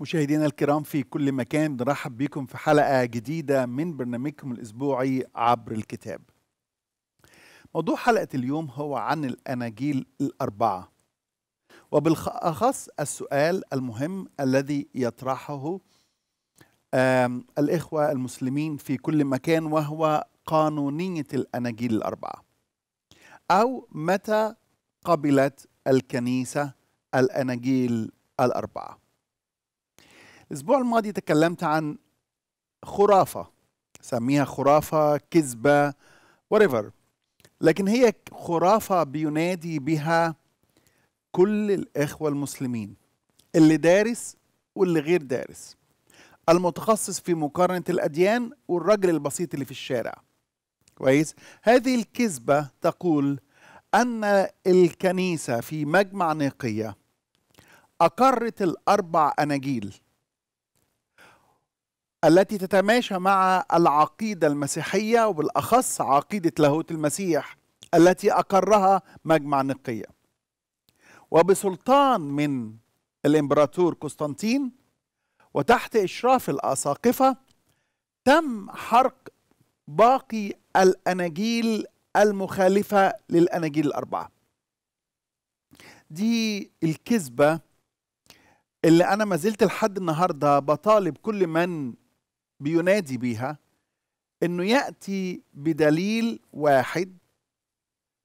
مشاهدينا الكرام في كل مكان نرحب بكم في حلقة جديدة من برنامجكم الأسبوعي عبر الكتاب موضوع حلقة اليوم هو عن الأناجيل الأربعة وبالأخص السؤال المهم الذي يطرحه الإخوة المسلمين في كل مكان وهو قانونية الأناجيل الأربعة أو متى قبلت الكنيسة الأناجيل الأربعة الأسبوع الماضي تكلمت عن خرافة سميها خرافة كذبة وريفر لكن هي خرافة بينادي بها كل الإخوة المسلمين اللي دارس واللي غير دارس المتخصص في مقارنة الأديان والرجل البسيط اللي في الشارع كويس هذه الكذبة تقول أن الكنيسة في مجمع نيقية أقرت الأربع أناجيل التي تتماشى مع العقيدة المسيحية وبالأخص عقيدة لاهوت المسيح التي أقرها مجمع نقية وبسلطان من الإمبراطور قسطنطين وتحت إشراف الأساقفة تم حرق باقي الأناجيل المخالفة للأناجيل الأربعة دي الكذبة اللي أنا ما زلت لحد النهاردة بطالب كل من بينادي بيها انه ياتي بدليل واحد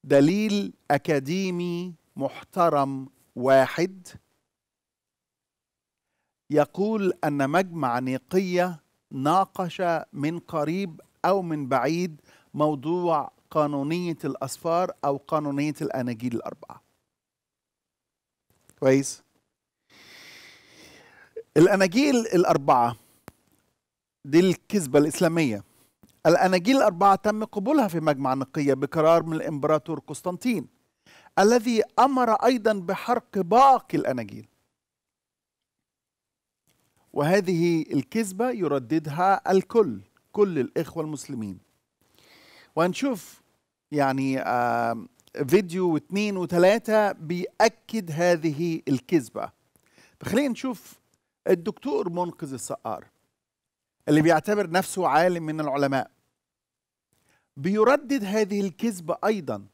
دليل اكاديمي محترم واحد يقول ان مجمع نيقيه ناقش من قريب او من بعيد موضوع قانونيه الاسفار او قانونيه الاناجيل الاربعه كويس الاناجيل الاربعه دي الكذبة الإسلامية الأناجيل الأربعة تم قبولها في مجمع نقية بقرار من الإمبراطور قسطنطين الذي أمر أيضا بحرق باقي الأناجيل وهذه الكذبة يرددها الكل كل الإخوة المسلمين وهنشوف يعني آه فيديو واثنين وثلاثة بيأكد هذه الكذبة فخلينا نشوف الدكتور منقذ السقار اللي بيعتبر نفسه عالم من العلماء بيردد هذه الكذبة ايضا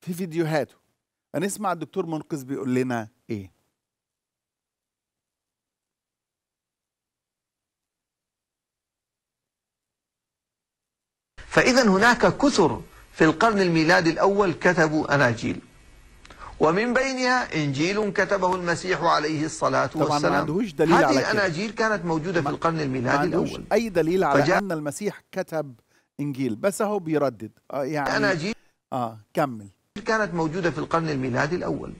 في فيديوهاته هنسمع الدكتور منقذ بيقول لنا ايه فاذا هناك كثر في القرن الميلادي الاول كتبوا اناجيل ومن بينها إنجيل كتبه المسيح عليه الصلاة طبعا والسلام ما عندهوش دليل على هذه الأناجيل كانت موجودة في القرن الميلادي الأول أي دليل على فجاء أن المسيح كتب إنجيل بس هو بيردد آه، يعني أناجيل آه كمل كانت موجودة في القرن الميلادي الأول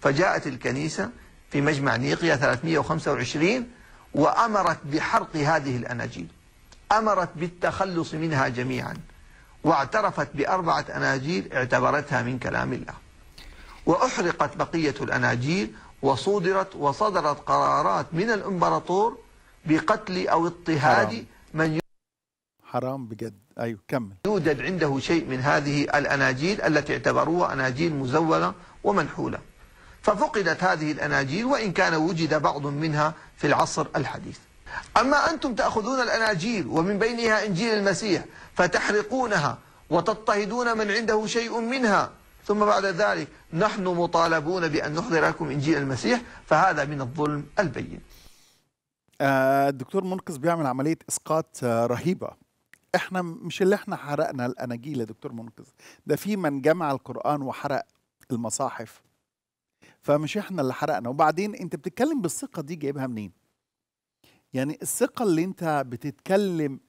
فجاءت الكنيسة في مجمع نيقيا 325 وأمرت بحرق هذه الأناجيل أمرت بالتخلص منها جميعا واعترفت بأربعة أناجيل اعتبرتها من كلام الله وأحرقت بقية الأناجيل وصدرت وصدرت قرارات من الإمبراطور بقتل أو اضطهاد من حرام بجد أيوة كمل يوجد عنده شيء من هذه الأناجيل التي اعتبروها أناجيل مزولة ومنحولة ففقدت هذه الأناجيل وإن كان وجد بعض منها في العصر الحديث أما أنتم تأخذون الأناجيل ومن بينها إنجيل المسيح فتحرقونها وتضطهدون من عنده شيء منها ثم بعد ذلك نحن مطالبون بأن نحضر لكم إنجيل المسيح فهذا من الظلم البين آه، الدكتور منقذ بيعمل عملية إسقاط آه، رهيبة احنا مش اللي احنا حرقنا الاناجيل يا دكتور منقذ ده في من جمع القران وحرق المصاحف فمش احنا اللي حرقنا وبعدين انت بتتكلم بالثقه دي جايبها منين يعني الثقه اللي انت بتتكلم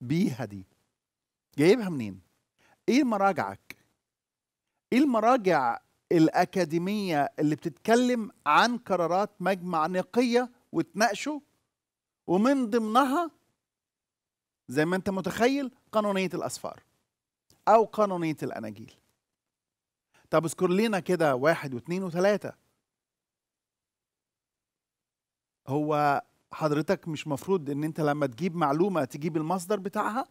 بيها دي جايبها منين ايه مراجعك ايه المراجع الاكاديميه اللي بتتكلم عن قرارات مجمع نقيه وتناقشه ومن ضمنها زي ما انت متخيل قانونيه الاسفار او قانونيه الاناجيل طب اذكر لنا كده واحد واثنين وثلاثه هو حضرتك مش مفروض ان انت لما تجيب معلومه تجيب المصدر بتاعها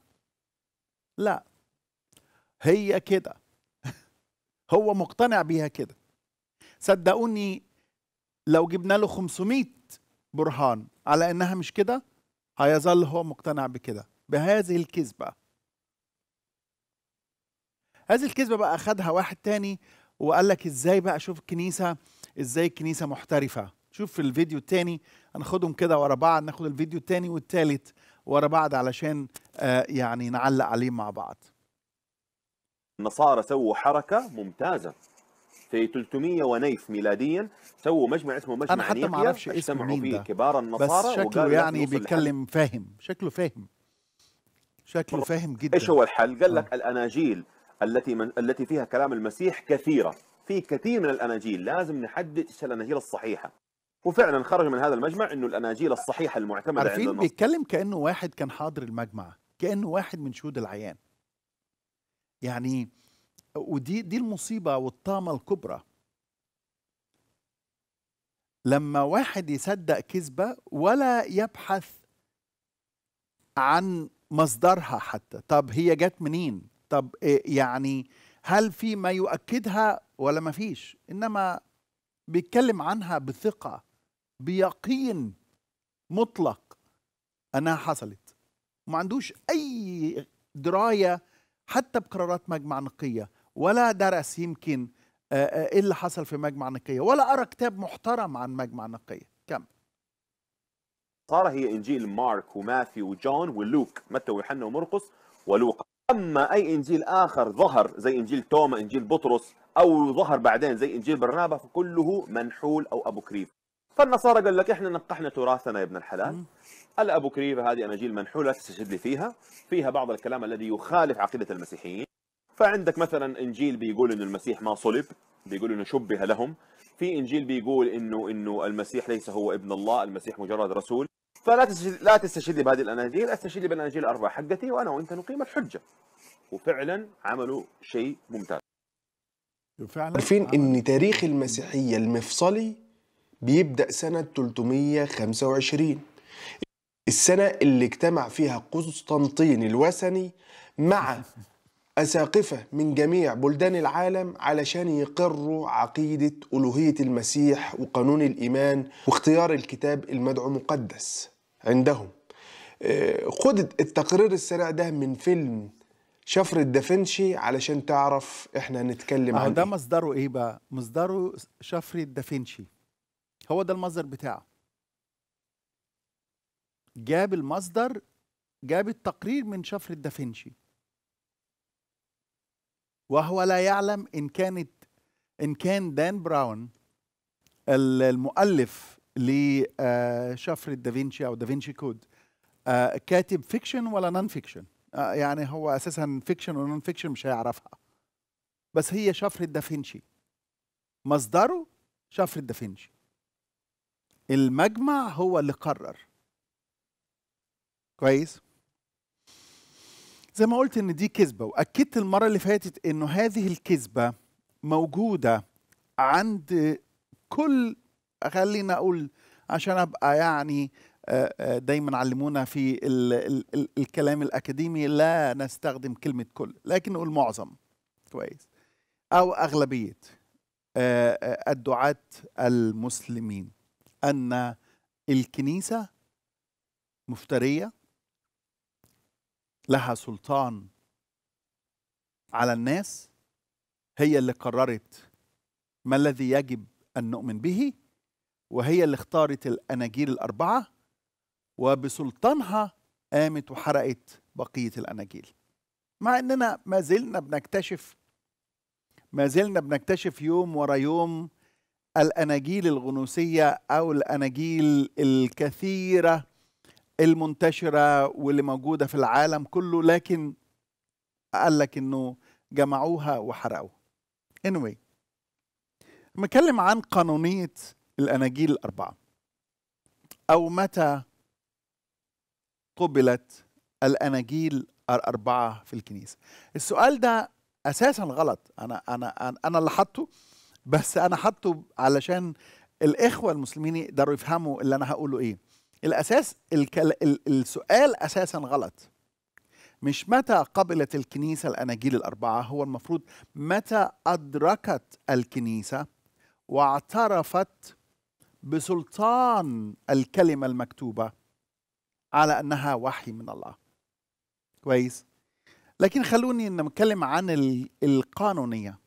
لا هي كده هو مقتنع بيها كده صدقوني لو جبنا له 500 برهان على انها مش كده هيظل هو مقتنع بكده بهذه الكذبه هذه الكذبه بقى اخذها واحد تاني وقال لك ازاي بقى شوف الكنيسه ازاي الكنيسه محترفه شوف في الفيديو التاني هناخدهم كده ورا بعض ناخد الفيديو التاني والتالت ورا بعض علشان آه، يعني نعلق عليه مع بعض النصارى سووا حركه ممتازه في 300 ونيف ميلاديا سووا مجمع اسمه مجمع انا حتى ما اعرفش اسمه مين فيه ده. كبار النصارى بس شكله يعني بيتكلم فاهم شكله فاهم شكله فاهم جدا ايش هو الحل؟ قال آه. لك آه. الاناجيل التي من التي فيها كلام المسيح كثيره في كثير من الاناجيل لازم نحدد ايش الاناجيل الصحيحه وفعلا خرج من هذا المجمع انه الاناجيل الصحيحه المعتمده عارفين بيتكلم كانه واحد كان حاضر المجمع كانه واحد من شهود العيان يعني ودي دي المصيبة والطامة الكبرى لما واحد يصدق كذبة ولا يبحث عن مصدرها حتى طب هي جت منين طب إيه، يعني هل في ما يؤكدها ولا ما فيش إنما بيتكلم عنها بثقة بيقين مطلق أنها حصلت ما عندوش أي دراية حتى بقرارات مجمع نقية ولا درس يمكن ايه اللي حصل في مجمع نقية ولا أرى كتاب محترم عن مجمع نقية كم صار هي إنجيل مارك وماثيو وجون ولوك متى ويوحنا ومرقس ولوقا أما أي إنجيل آخر ظهر زي إنجيل توما إنجيل بطرس أو ظهر بعدين زي إنجيل برنابا فكله منحول أو أبو كريب فالنصارى قال لك إحنا نقحنا تراثنا يا ابن الحلال كريبه هذه أناجيل منحولة تستشهد لي فيها فيها بعض الكلام الذي يخالف عقيدة المسيحيين فعندك مثلا إنجيل بيقول إنه المسيح ما صلب بيقول إنه شبه لهم في إنجيل بيقول إنه إنه المسيح ليس هو ابن الله المسيح مجرد رسول فلا تستشهد لا تستشهد بهذه الأناجيل استشهد بالأناجيل الأربعة حقتي وأنا وأنت نقيم الحجة وفعلا عملوا شيء ممتاز فعلا عارفين ان تاريخ المسيحيه المفصلي بيبدا سنه 325 السنة اللي اجتمع فيها قسطنطين الوثني مع أساقفة من جميع بلدان العالم علشان يقروا عقيدة ألوهية المسيح وقانون الإيمان واختيار الكتاب المدعو مقدس عندهم آه، خد التقرير السريع ده من فيلم شفرة الدافنشي علشان تعرف احنا هنتكلم آه، عن ده إيه. مصدره ايه بقى مصدره شفرة الدافنشي هو ده المصدر بتاعه جاب المصدر جاب التقرير من شفرة دافنشي وهو لا يعلم إن كانت إن كان دان براون المؤلف لشفرة آه، دافنشي أو دافنشي كود آه، كاتب فيكشن ولا نون فيكشن آه، يعني هو أساسا فيكشن ونون فيكشن مش هيعرفها بس هي شفرة دافنشي مصدره شفرة دافنشي المجمع هو اللي قرر كويس زي ما قلت ان دي كذبه واكدت المره اللي فاتت انه هذه الكذبه موجوده عند كل خلينا اقول عشان ابقى يعني آه، آه، دايما علمونا في ال ال ال الكلام الاكاديمي لا نستخدم كلمه كل لكن نقول معظم كويس او اغلبيه آه، الدعاه المسلمين ان الكنيسه مفتريه لها سلطان على الناس هي اللي قررت ما الذي يجب ان نؤمن به وهي اللي اختارت الاناجيل الاربعه وبسلطانها قامت وحرقت بقيه الاناجيل مع اننا ما زلنا بنكتشف ما زلنا بنكتشف يوم ورا يوم الاناجيل الغنوسيه او الاناجيل الكثيره المنتشرة واللي موجودة في العالم كله لكن قال لك انه جمعوها وحرقوها anyway مكلم عن قانونية الأناجيل الأربعة أو متى قبلت الأناجيل الأربعة في الكنيسة السؤال ده أساسا غلط أنا أنا أنا اللي حاطه بس أنا حاطه علشان الإخوة المسلمين يقدروا يفهموا اللي أنا هقوله إيه الأساس الكل... السؤال أساسا غلط مش متى قبلت الكنيسة الأناجيل الأربعة هو المفروض متى أدركت الكنيسة واعترفت بسلطان الكلمة المكتوبة على أنها وحي من الله كويس لكن خلوني نتكلم عن القانونية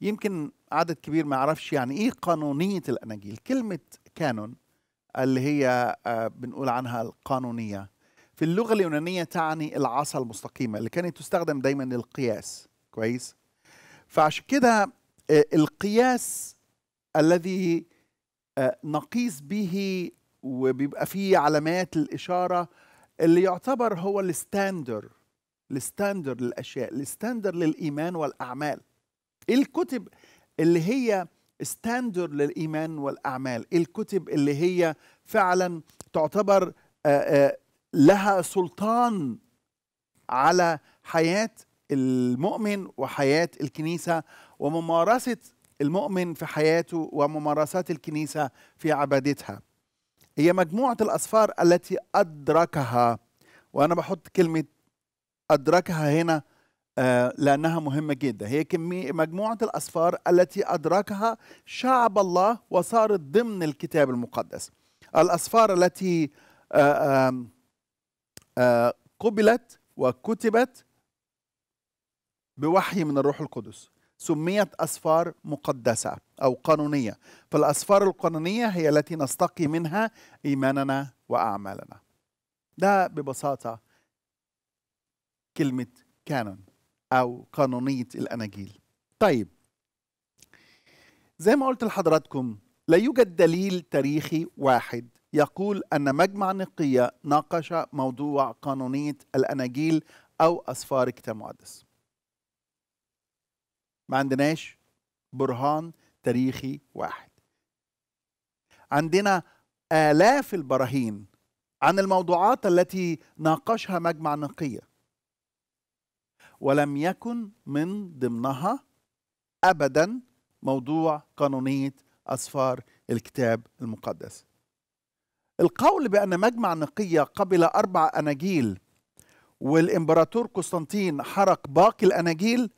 يمكن عدد كبير ما يعرفش يعني إيه قانونية الأناجيل كلمة كانون اللي هي آه، بنقول عنها القانونيه في اللغه اليونانيه تعني العصا المستقيمه اللي كانت تستخدم دايما للقياس كويس فعشان كده آه، القياس الذي آه، نقيس به وبيبقى فيه علامات الاشاره اللي يعتبر هو الستاندر الستاندر للاشياء الستاندر للايمان والاعمال الكتب اللي هي ستاندر للايمان والاعمال الكتب اللي هي فعلا تعتبر لها سلطان على حياه المؤمن وحياه الكنيسه وممارسه المؤمن في حياته وممارسات الكنيسه في عبادتها هي مجموعه الاسفار التي ادركها وانا بحط كلمه ادركها هنا آه، لأنها مهمة جدا هي كمية مجموعة الأسفار التي أدركها شعب الله وصارت ضمن الكتاب المقدس الأسفار التي آه، آه، قبلت وكتبت بوحي من الروح القدس سميت أسفار مقدسة أو قانونية فالأسفار القانونية هي التي نستقي منها إيماننا وأعمالنا ده ببساطة كلمة كانون أو قانونية الأناجيل طيب زي ما قلت لحضراتكم لا يوجد دليل تاريخي واحد يقول أن مجمع نقية ناقش موضوع قانونية الأناجيل أو أسفار كتاب مقدس ما عندناش برهان تاريخي واحد عندنا آلاف البراهين عن الموضوعات التي ناقشها مجمع نقية ولم يكن من ضمنها ابدا موضوع قانونيه اسفار الكتاب المقدس. القول بان مجمع نقيه قبل اربع اناجيل والامبراطور قسطنطين حرق باقي الاناجيل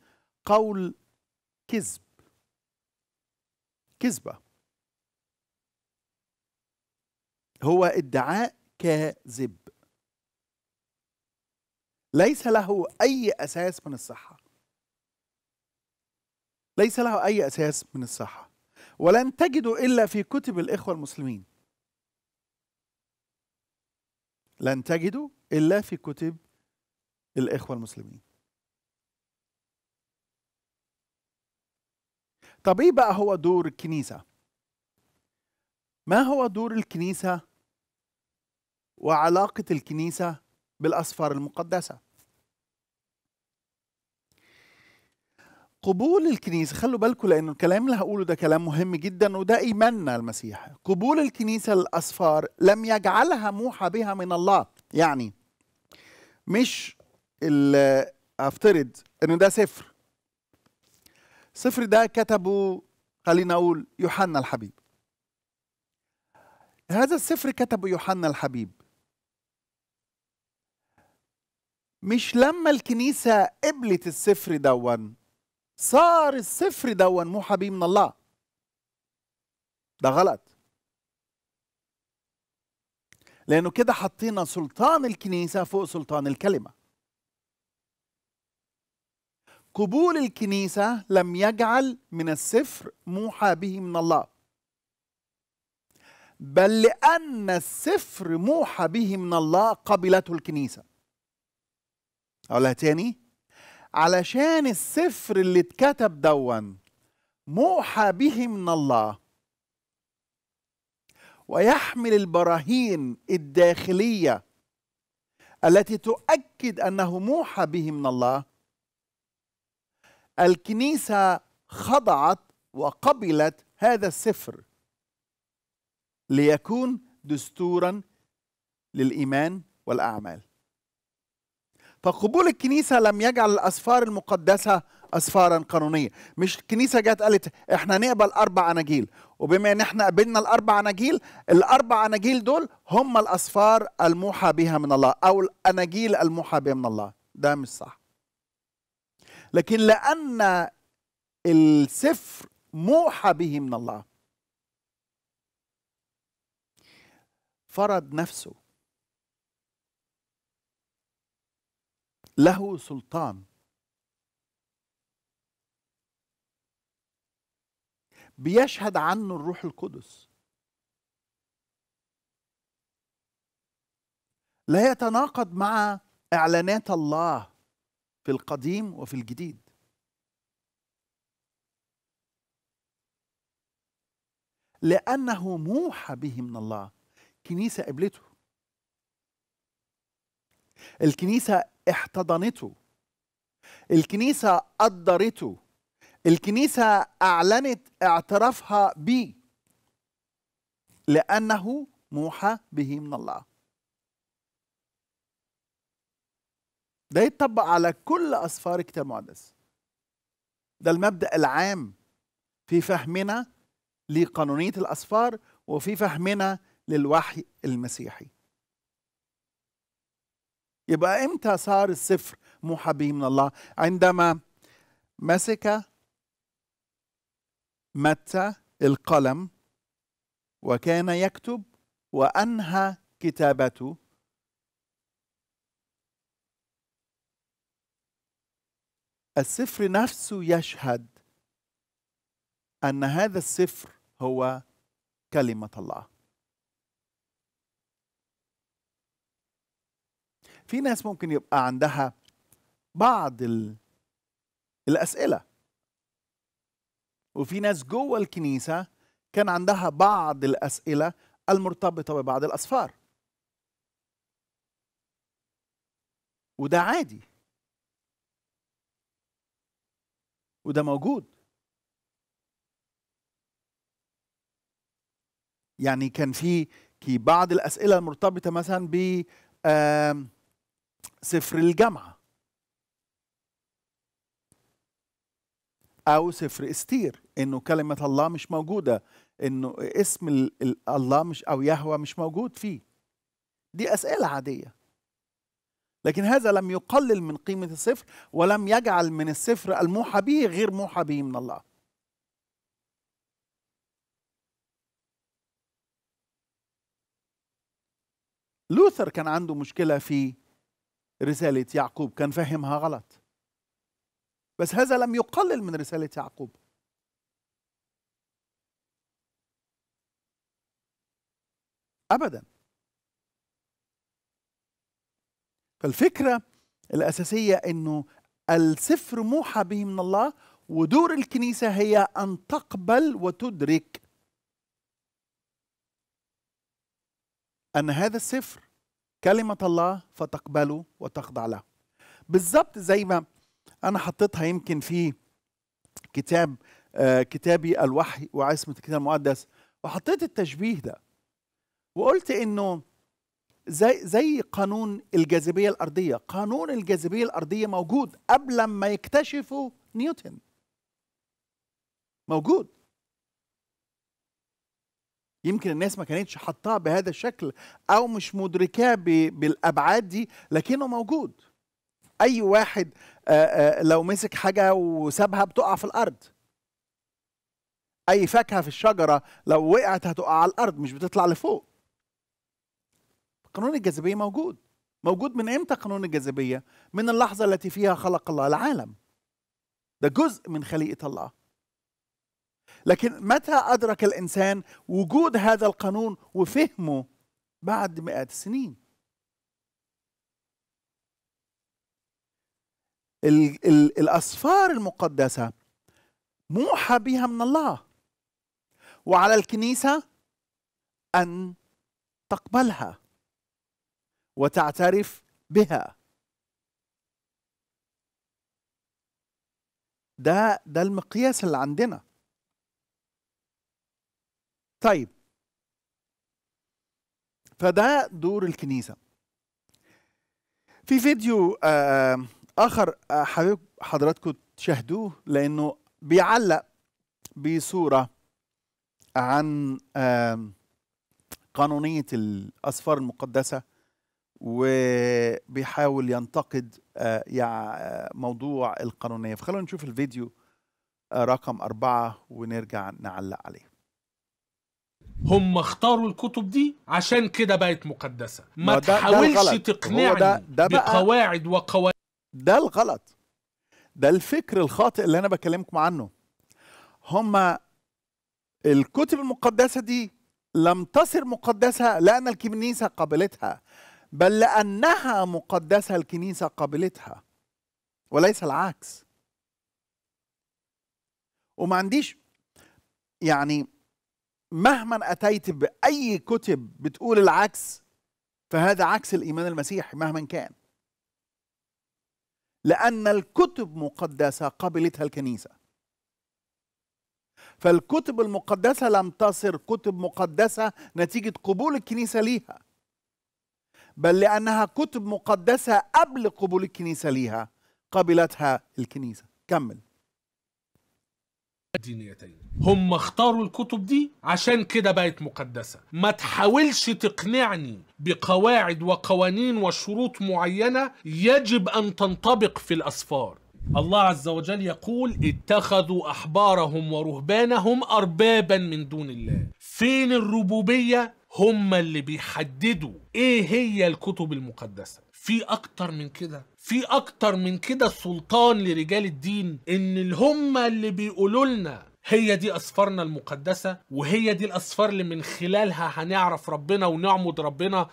قول كذب. كذبه. هو ادعاء كاذب. ليس له أي أساس من الصحة ليس له أي أساس من الصحة ولن تجدوا إلا في كتب الإخوة المسلمين لن تجدوا إلا في كتب الإخوة المسلمين طب إيه بقى هو دور الكنيسة؟ ما هو دور الكنيسة وعلاقة الكنيسة بالأسفار المقدسة؟ قبول الكنيسة خلوا بالكم لأن الكلام اللي هقوله ده كلام مهم جدا وده إيماننا المسيح قبول الكنيسة للأسفار لم يجعلها موحى بها من الله يعني مش افترض انه ده سفر سفر ده كتبه خلينا نقول يوحنا الحبيب هذا السفر كتبه يوحنا الحبيب مش لما الكنيسة قبلت السفر دون صار الصفر دون مو حبيب من الله ده غلط لانه كده حطينا سلطان الكنيسه فوق سلطان الكلمه قبول الكنيسه لم يجعل من الصفر موحى به من الله بل لان الصفر موحى به من الله قبلته الكنيسه اقولها تاني علشان السفر اللي اتكتب دوا موحى به من الله ويحمل البراهين الداخليه التي تؤكد انه موحى به من الله الكنيسه خضعت وقبلت هذا السفر ليكون دستورا للايمان والاعمال فقبول الكنيسة لم يجعل الأسفار المقدسة أسفارا قانونية مش الكنيسة جت قالت احنا نقبل أربع أناجيل وبما ان احنا قبلنا الأربع أناجيل الأربع أناجيل دول هم الأسفار الموحى بها من الله أو الأناجيل الموحى بها من الله ده مش صح لكن لأن السفر موحى به من الله فرض نفسه له سلطان بيشهد عنه الروح القدس لا يتناقض مع اعلانات الله في القديم وفي الجديد لانه موحى به من الله كنيسه قبلته الكنيسه احتضنته الكنيسة قدرته الكنيسة أعلنت اعترافها به لأنه موحى به من الله ده يتطبق على كل أسفار الكتاب المقدس ده المبدأ العام في فهمنا لقانونية الأسفار وفي فهمنا للوحي المسيحي يبقى امتى صار السفر محبي من الله عندما مسك متى القلم وكان يكتب وانهى كتابته السفر نفسه يشهد ان هذا السفر هو كلمه الله في ناس ممكن يبقى عندها بعض ال... الأسئلة وفي ناس جوه الكنيسة كان عندها بعض الأسئلة المرتبطة ببعض الأسفار وده عادي وده موجود يعني كان في بعض الأسئلة المرتبطة مثلا ب آه سفر الجامعة أو سفر استير إنه كلمة الله مش موجودة إنه اسم الله مش أو يهوى مش موجود فيه دي أسئلة عادية لكن هذا لم يقلل من قيمة السفر ولم يجعل من السفر الموحى به غير موحى به من الله لوثر كان عنده مشكلة في رسالة يعقوب كان فهمها غلط بس هذا لم يقلل من رسالة يعقوب أبدا فالفكرة الأساسية أنه السفر موحى به من الله ودور الكنيسة هي أن تقبل وتدرك أن هذا السفر كلمة الله فتقبله وتخضع له بالظبط زي ما أنا حطيتها يمكن في كتاب آه، كتابي الوحي وعصمة الكتاب المقدس وحطيت التشبيه ده وقلت إنه زي زي قانون الجاذبية الأرضية قانون الجاذبية الأرضية موجود قبل ما يكتشفوا نيوتن موجود يمكن الناس ما كانتش حطاه بهذا الشكل او مش مدركاه بالابعاد دي لكنه موجود اي واحد لو مسك حاجه وسابها بتقع في الارض اي فاكهه في الشجره لو وقعت هتقع على الارض مش بتطلع لفوق قانون الجاذبيه موجود موجود من امتى قانون الجاذبيه من اللحظه التي فيها خلق الله العالم ده جزء من خليقه الله لكن متى أدرك الإنسان وجود هذا القانون وفهمه بعد مئات السنين الـ الـ الأسفار المقدسة موحى بها من الله وعلى الكنيسة أن تقبلها وتعترف بها ده ده المقياس اللي عندنا طيب فده دور الكنيسه في فيديو آه، آه، اخر آه، حابب حضراتكم تشاهدوه لانه بيعلق بصوره عن قانونيه الاسفار المقدسه وبيحاول ينتقد موضوع القانونيه فخلونا نشوف الفيديو رقم أربعة ونرجع نعلق عليه هم اختاروا الكتب دي عشان كده بقت مقدسه ما تحاولش تقنعني ده ده بقواعد وقواعد ده الغلط ده الفكر الخاطئ اللي انا بكلمكم عنه هم الكتب المقدسه دي لم تصر مقدسه لان الكنيسه قبلتها بل لانها مقدسه الكنيسه قبلتها وليس العكس وما عنديش يعني مهما أتيت بأي كتب بتقول العكس فهذا عكس الإيمان المسيحي مهما كان لأن الكتب مقدسة قبلتها الكنيسة فالكتب المقدسة لم تصر كتب مقدسة نتيجة قبول الكنيسة ليها بل لأنها كتب مقدسة قبل قبول الكنيسة ليها قبلتها الكنيسة كمل دينيتين هم اختاروا الكتب دي عشان كده بقت مقدسة ما تحاولش تقنعني بقواعد وقوانين وشروط معينة يجب أن تنطبق في الأسفار الله عز وجل يقول اتخذوا أحبارهم ورهبانهم أربابا من دون الله فين الربوبية هم اللي بيحددوا ايه هي الكتب المقدسة في أكتر من كده في اكتر من كده سلطان لرجال الدين ان اللي هم اللي بيقولوا لنا هي دي أسفارنا المقدسة وهي دي الأسفار اللي من خلالها هنعرف ربنا ونعمد ربنا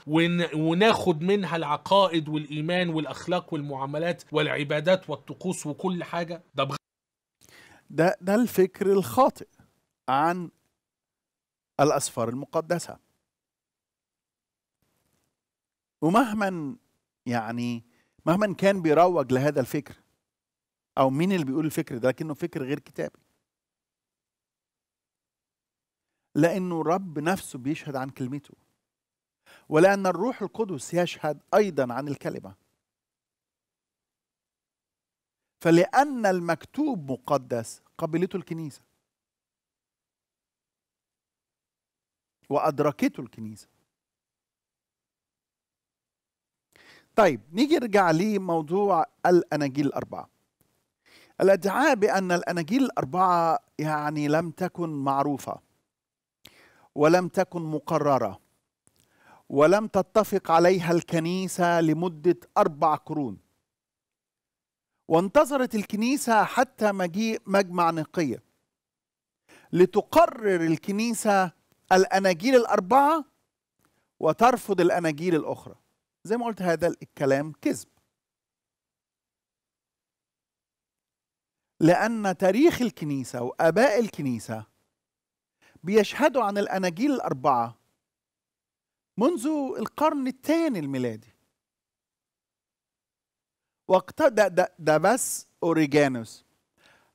وناخد منها العقائد والإيمان والأخلاق والمعاملات والعبادات والطقوس وكل حاجة ده بغ... ده ده الفكر الخاطئ عن الأسفار المقدسة ومهما يعني مهما كان بيروج لهذا الفكر او مين اللي بيقول الفكر ده لكنه فكر غير كتابي لانه الرب نفسه بيشهد عن كلمته ولان الروح القدس يشهد ايضا عن الكلمه فلان المكتوب مقدس قبلته الكنيسه وادركته الكنيسه طيب نيجي نرجع لموضوع الأناجيل الأربعة الادعاء بأن الأناجيل الأربعة يعني لم تكن معروفة ولم تكن مقررة ولم تتفق عليها الكنيسة لمدة أربع قرون وانتظرت الكنيسة حتى مجيء مجمع نقية لتقرر الكنيسة الأناجيل الأربعة وترفض الأناجيل الأخرى زي ما قلت هذا الكلام كذب لأن تاريخ الكنيسة وآباء الكنيسة بيشهدوا عن الأناجيل الأربعة منذ القرن الثاني الميلادي وقت ده, ده, ده بس أوريجانوس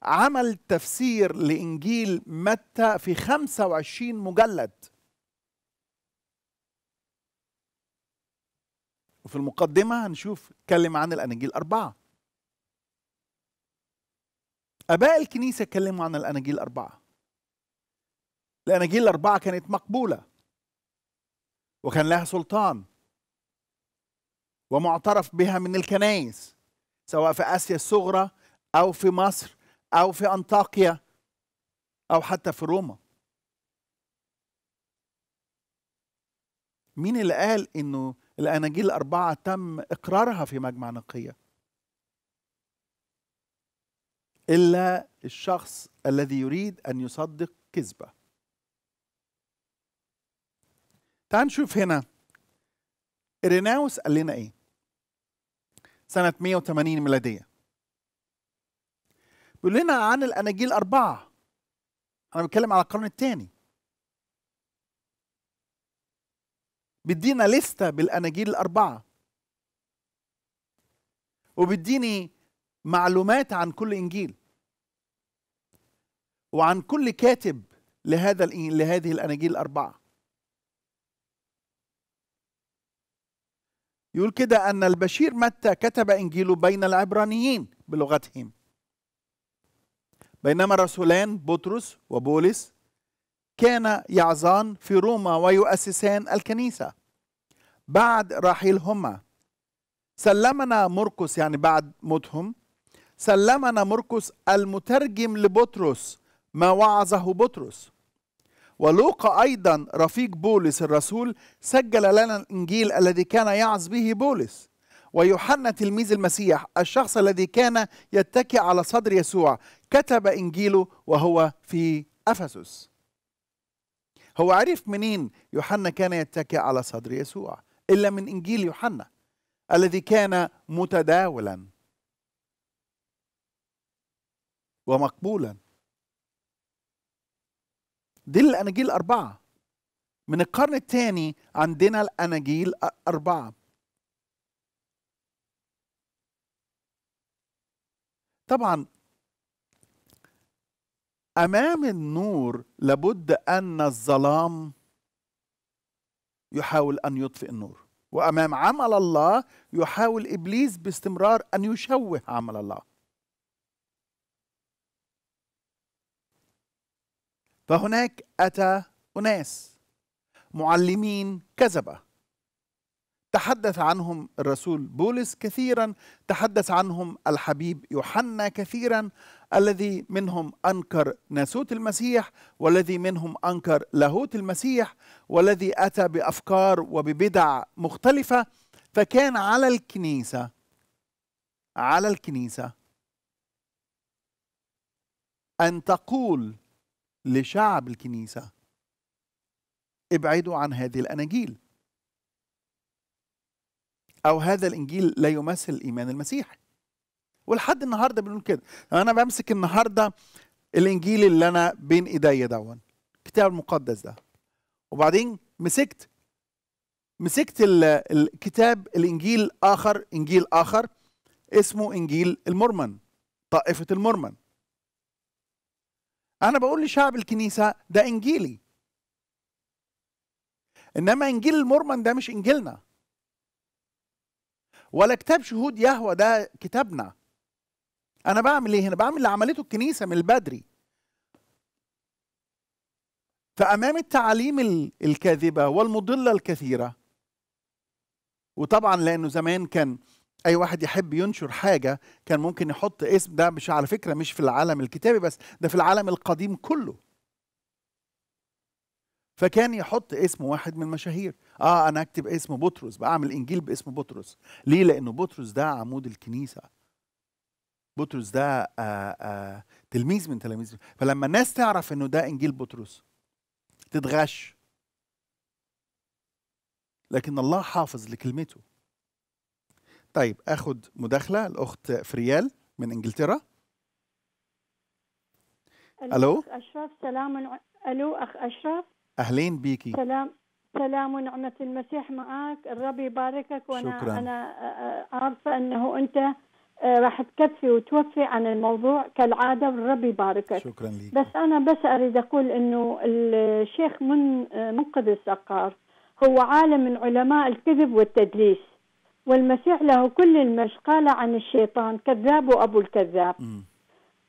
عمل تفسير لإنجيل متى في 25 مجلد وفي المقدمة هنشوف اتكلم عن الأناجيل أربعة أباء الكنيسة اتكلموا عن الأناجيل الأربعة الأناجيل الأربعة كانت مقبولة وكان لها سلطان ومعترف بها من الكنائس سواء في آسيا الصغرى أو في مصر أو في أنطاكيا أو حتى في روما مين اللي قال إنه الأناجيل الأربعة تم إقرارها في مجمع نقية إلا الشخص الذي يريد أن يصدق كذبة تعال نشوف هنا إريناوس قال لنا إيه سنة 180 ميلادية بيقول لنا عن الأناجيل الأربعة أنا بتكلم على القرن الثاني بيدينا لستة بالأناجيل الأربعة وبيديني معلومات عن كل إنجيل وعن كل كاتب لهذا لهذه الأناجيل الأربعة يقول كده أن البشير متى كتب إنجيله بين العبرانيين بلغتهم بينما الرسولان بطرس وبولس كان يعظان في روما ويؤسسان الكنيسة بعد رحيلهما سلمنا مرقس يعني بعد موتهم سلمنا مرقس المترجم لبطرس ما وعظه بطرس ولوقا ايضا رفيق بولس الرسول سجل لنا الانجيل الذي كان يعظ به بولس ويوحنا تلميذ المسيح الشخص الذي كان يتكئ على صدر يسوع كتب انجيله وهو في افسس هو عرف منين يوحنا كان يتكئ على صدر يسوع إلا من إنجيل يوحنا الذي كان متداولا ومقبولا دي الأناجيل الأربعة من القرن الثاني عندنا الأناجيل أربعة طبعا أمام النور لابد أن الظلام يحاول أن يطفئ النور وأمام عمل الله يحاول إبليس باستمرار أن يشوه عمل الله فهناك أتى أناس معلمين كذبة تحدث عنهم الرسول بولس كثيرا تحدث عنهم الحبيب يوحنا كثيرا الذي منهم انكر ناسوت المسيح والذي منهم انكر لاهوت المسيح والذي اتى بافكار وببدع مختلفه فكان على الكنيسه على الكنيسه ان تقول لشعب الكنيسه ابعدوا عن هذه الاناجيل او هذا الانجيل لا يمثل الايمان المسيحي ولحد النهارده بنقول كده انا بمسك النهارده الانجيل اللي انا بين ايديا دون الكتاب المقدس ده وبعدين مسكت مسكت الكتاب الانجيل اخر انجيل اخر اسمه انجيل المرمن طائفه المرمن انا بقول لشعب الكنيسه ده انجيلي انما انجيل المرمن ده مش انجيلنا ولا كتاب شهود يهوى ده كتابنا انا بعمل ايه هنا بعمل اللي عملته الكنيسه من البدري فامام التعاليم الكاذبه والمضله الكثيره وطبعا لانه زمان كان اي واحد يحب ينشر حاجه كان ممكن يحط اسم ده مش على فكره مش في العالم الكتابي بس ده في العالم القديم كله فكان يحط اسم واحد من المشاهير اه انا اكتب اسم بطرس بعمل انجيل باسم بطرس ليه لانه بطرس ده عمود الكنيسه بطرس ده آآ آه، آآ آه، تلميذ من تلاميذ فلما الناس تعرف انه ده انجيل بطرس تتغش لكن الله حافظ لكلمته طيب اخد مداخله الاخت فريال من انجلترا الو اشرف سلام الو اخ اشرف أهلين بيكي سلام سلام ونعمة المسيح معك الرب يباركك وأنا شكرا. أنا آه، عارفة أنه أنت آه، راح تكفي وتوفي عن الموضوع كالعادة والرب يباركك شكرا لك بس أنا بس أريد أقول أنه الشيخ من آه، منقذ السقار هو عالم من علماء الكذب والتدليس والمسيح له كل قال عن الشيطان كذاب وأبو الكذاب م.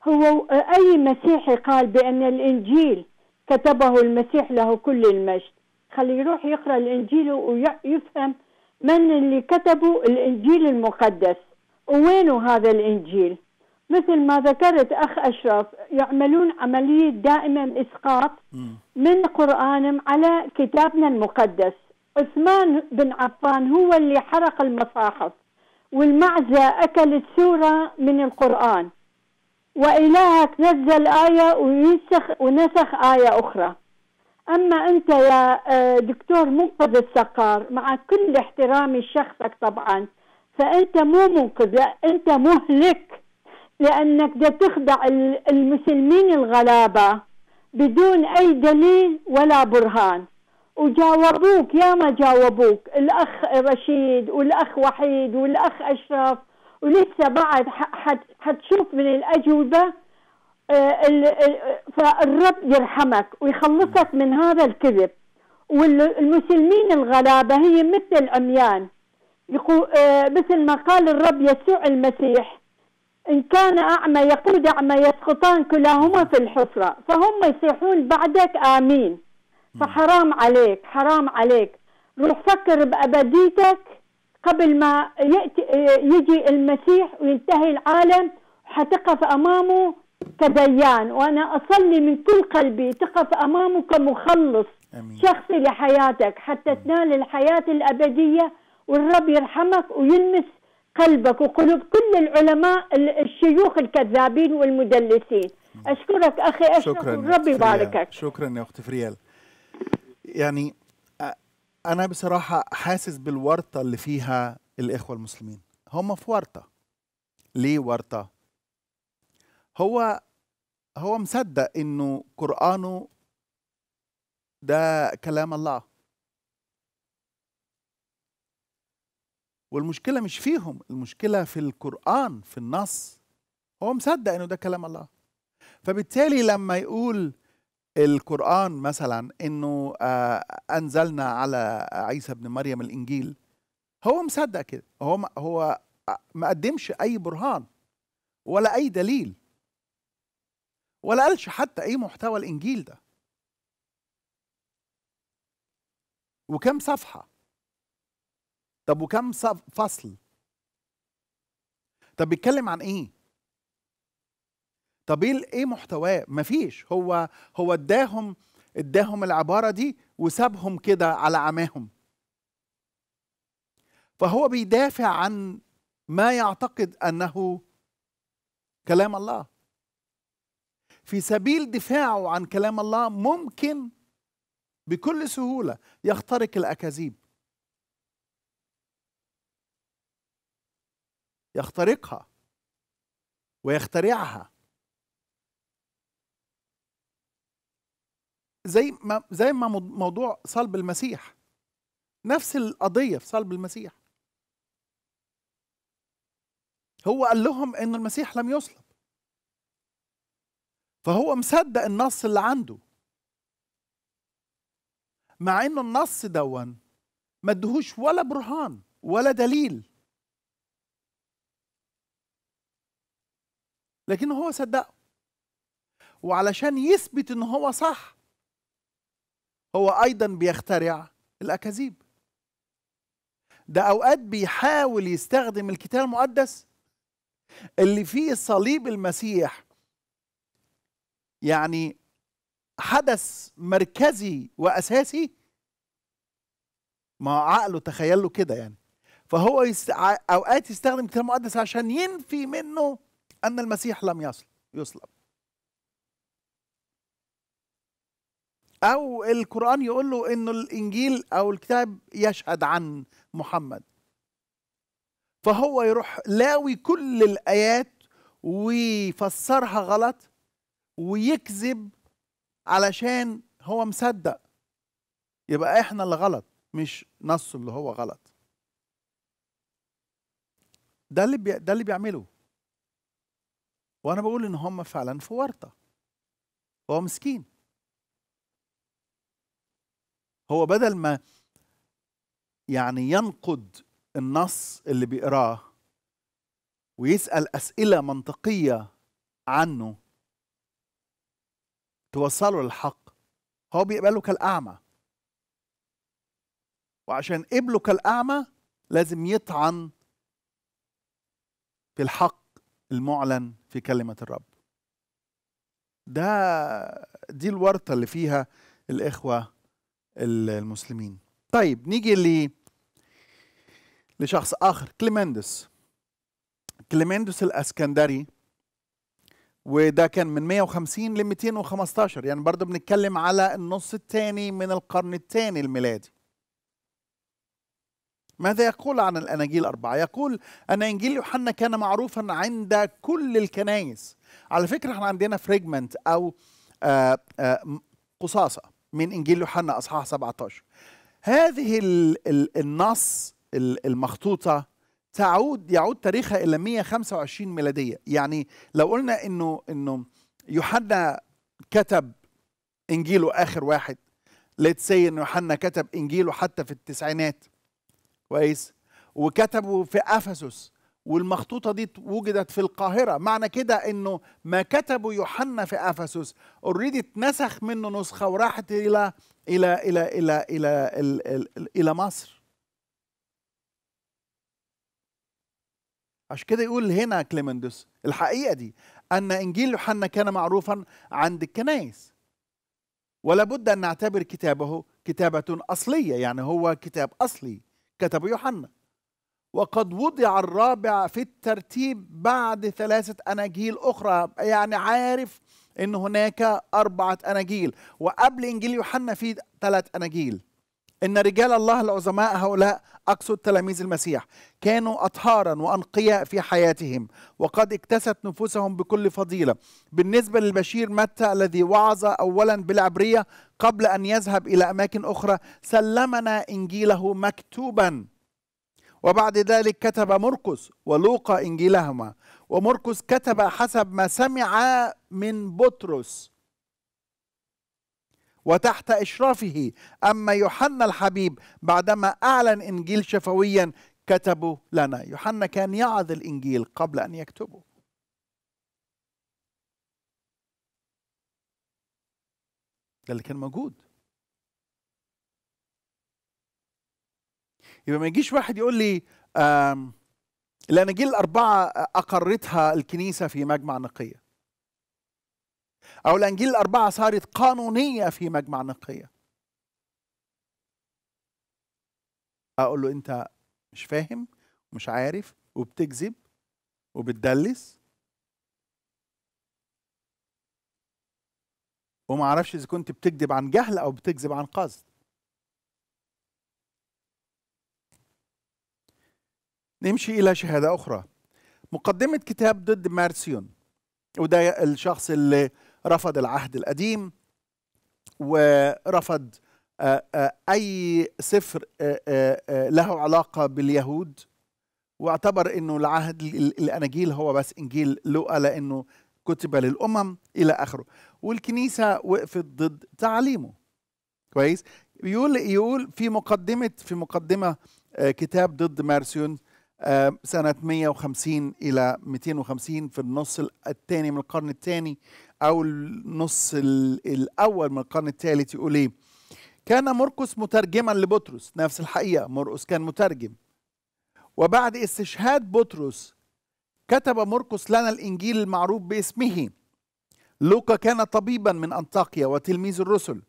هو أي مسيحي قال بأن الإنجيل كتبه المسيح له كل المجد خلي يروح يقرا الانجيل ويفهم من اللي كتبوا الانجيل المقدس ووينه هذا الانجيل مثل ما ذكرت اخ اشرف يعملون عمليه دائما اسقاط من قرانهم على كتابنا المقدس عثمان بن عفان هو اللي حرق المصاحف والمعزه اكلت سوره من القران وإلهك نزل آية وينسخ ونسخ آية أخرى أما أنت يا آه، دكتور منقذ السقار مع كل احترامي لشخصك طبعا فأنت مو منقذ لا أنت مهلك لأنك دا تخدع المسلمين الغلابة بدون أي دليل ولا برهان وجاوبوك يا ما جاوبوك الأخ رشيد والأخ وحيد والأخ أشرف ولسه بعد حتشوف من الأجوبة آه، فالرب يرحمك ويخلصك من هذا الكذب والمسلمين الغلابة هي مثل العميان آه، مثل ما قال الرب يسوع المسيح إن كان أعمى يقود أعمى يسقطان كلاهما في الحفرة فهم يصيحون بعدك آمين نعم. فحرام عليك حرام عليك روح فكر بأبديتك قبل ما يأتي يجي المسيح وينتهي العالم حتقف أمامه كديان وأنا أصلي من كل قلبي تقف أمامه كمخلص أمين. شخصي لحياتك حتى تنال الحياة الأبدية والرب يرحمك ويلمس قلبك وقلوب كل العلماء الشيوخ الكذابين والمدلسين أشكرك أخي أشكرك ربي يباركك شكرا يا أختي فريال يعني انا بصراحه حاسس بالورطه اللي فيها الاخوه المسلمين هم في ورطه ليه ورطه هو هو مصدق انه قرانه ده كلام الله والمشكله مش فيهم المشكله في القران في النص هو مصدق انه ده كلام الله فبالتالي لما يقول القرآن مثلا إنه آه، أنزلنا على عيسى ابن مريم الإنجيل هو مصدق كده هو هو ما قدمش أي برهان ولا أي دليل ولا قالش حتى أي محتوى الإنجيل ده وكم صفحة طب وكم فصل طب بيتكلم عن إيه طب ايه ايه محتواه مفيش هو هو اداهم اداهم العباره دي وسابهم كده على عماهم فهو بيدافع عن ما يعتقد انه كلام الله في سبيل دفاعه عن كلام الله ممكن بكل سهوله يخترق الاكاذيب يخترقها ويخترعها زي ما زي ما موضوع صلب المسيح نفس القضيه في صلب المسيح هو قال لهم ان المسيح لم يصلب فهو مصدق النص اللي عنده مع انه النص دون ما ادهوش ولا برهان ولا دليل لكن هو صدقه وعلشان يثبت ان هو صح هو أيضا بيخترع الأكاذيب ده أوقات بيحاول يستخدم الكتاب المقدس اللي فيه صليب المسيح يعني حدث مركزي وأساسي ما عقله تخيل له كده يعني فهو يست... اوقات يستخدم الكتاب المقدس عشان ينفي منه ان المسيح لم يصل يصلب او القران يقول له انه الانجيل او الكتاب يشهد عن محمد فهو يروح لاوي كل الايات ويفسرها غلط ويكذب علشان هو مصدق يبقى احنا اللي غلط مش نصه اللي هو غلط ده اللي بي... ده اللي بيعمله وانا بقول ان هم فعلا في ورطه هو مسكين هو بدل ما يعني ينقد النص اللي بيقراه ويسال اسئله منطقيه عنه توصله للحق هو بيقبله كالاعمى وعشان قبله كالاعمى لازم يطعن في الحق المعلن في كلمه الرب ده دي الورطه اللي فيها الاخوه المسلمين طيب نيجي ل لشخص آخر كليمندس كليمندس الأسكندري وده كان من 150 ل 215 يعني برضه بنتكلم على النص الثاني من القرن الثاني الميلادي ماذا يقول عن الأناجيل الاربعه يقول أن إنجيل يوحنا كان معروفا عند كل الكنائس على فكرة احنا عندنا فريجمنت أو آه، آه، قصاصة من انجيل يوحنا اصحاح 17 هذه النص المخطوطه تعود يعود تاريخها الى 125 ميلاديه يعني لو قلنا انه انه يوحنا كتب انجيله اخر واحد ليتس سي ان يوحنا كتب انجيله حتى في التسعينات كويس وكتبه في افسس والمخطوطة دي وجدت في القاهرة معنى كده أنه ما كتبه يوحنا في أفسس اوريدي اتنسخ منه نسخة وراحت إلى إلى إلى إلى إلى إلى, إلى, إلى مصر عشان كده يقول هنا كليمندوس الحقيقة دي أن إنجيل يوحنا كان معروفا عند الكنائس ولا بد أن نعتبر كتابه كتابة أصلية يعني هو كتاب أصلي كتبه يوحنا وقد وضع الرابع في الترتيب بعد ثلاثة أناجيل أخرى يعني عارف أن هناك أربعة أناجيل وقبل إنجيل يوحنا في ثلاث أناجيل إن رجال الله العظماء هؤلاء أقصد تلاميذ المسيح كانوا أطهارا وأنقياء في حياتهم وقد اكتست نفوسهم بكل فضيلة بالنسبة للبشير متى الذي وعظ أولا بالعبرية قبل أن يذهب إلى أماكن أخرى سلمنا إنجيله مكتوبا وبعد ذلك كتب مرقس ولوقا إنجيلهما ومرقس كتب حسب ما سمع من بطرس وتحت إشرافه أما يوحنا الحبيب بعدما أعلن إنجيل شفويا كتبه لنا يوحنا كان يعظ الإنجيل قبل أن يكتبه ده اللي كان موجود يبقى ما يجيش واحد يقول لي الاناجيل الاربعه اقرتها الكنيسه في مجمع نقيه او الانجيل الاربعه صارت قانونيه في مجمع نقيه اقول له انت مش فاهم ومش عارف وبتكذب وبتدلس وما اعرفش اذا كنت بتكذب عن جهل او بتكذب عن قصد نمشي إلى شهادة أخرى مقدمة كتاب ضد مارسيون وده الشخص اللي رفض العهد القديم ورفض آه، آه، أي سفر آه، له علاقة باليهود واعتبر أنه العهد الأناجيل هو بس إنجيل لوقا لأنه كتب للأمم إلى آخره والكنيسة وقفت ضد تعليمه كويس يقول يقول في مقدمة في مقدمة كتاب ضد مارسيون آه، سنة 150 إلى 250 في النص الثاني من القرن الثاني أو النص الأول من القرن الثالث يقول إيه كان مرقس مترجما لبطرس نفس الحقيقة مرقس كان مترجم وبعد استشهاد بطرس كتب مرقس لنا الإنجيل المعروف باسمه لوقا كان طبيبا من أنطاكيا وتلميذ الرسل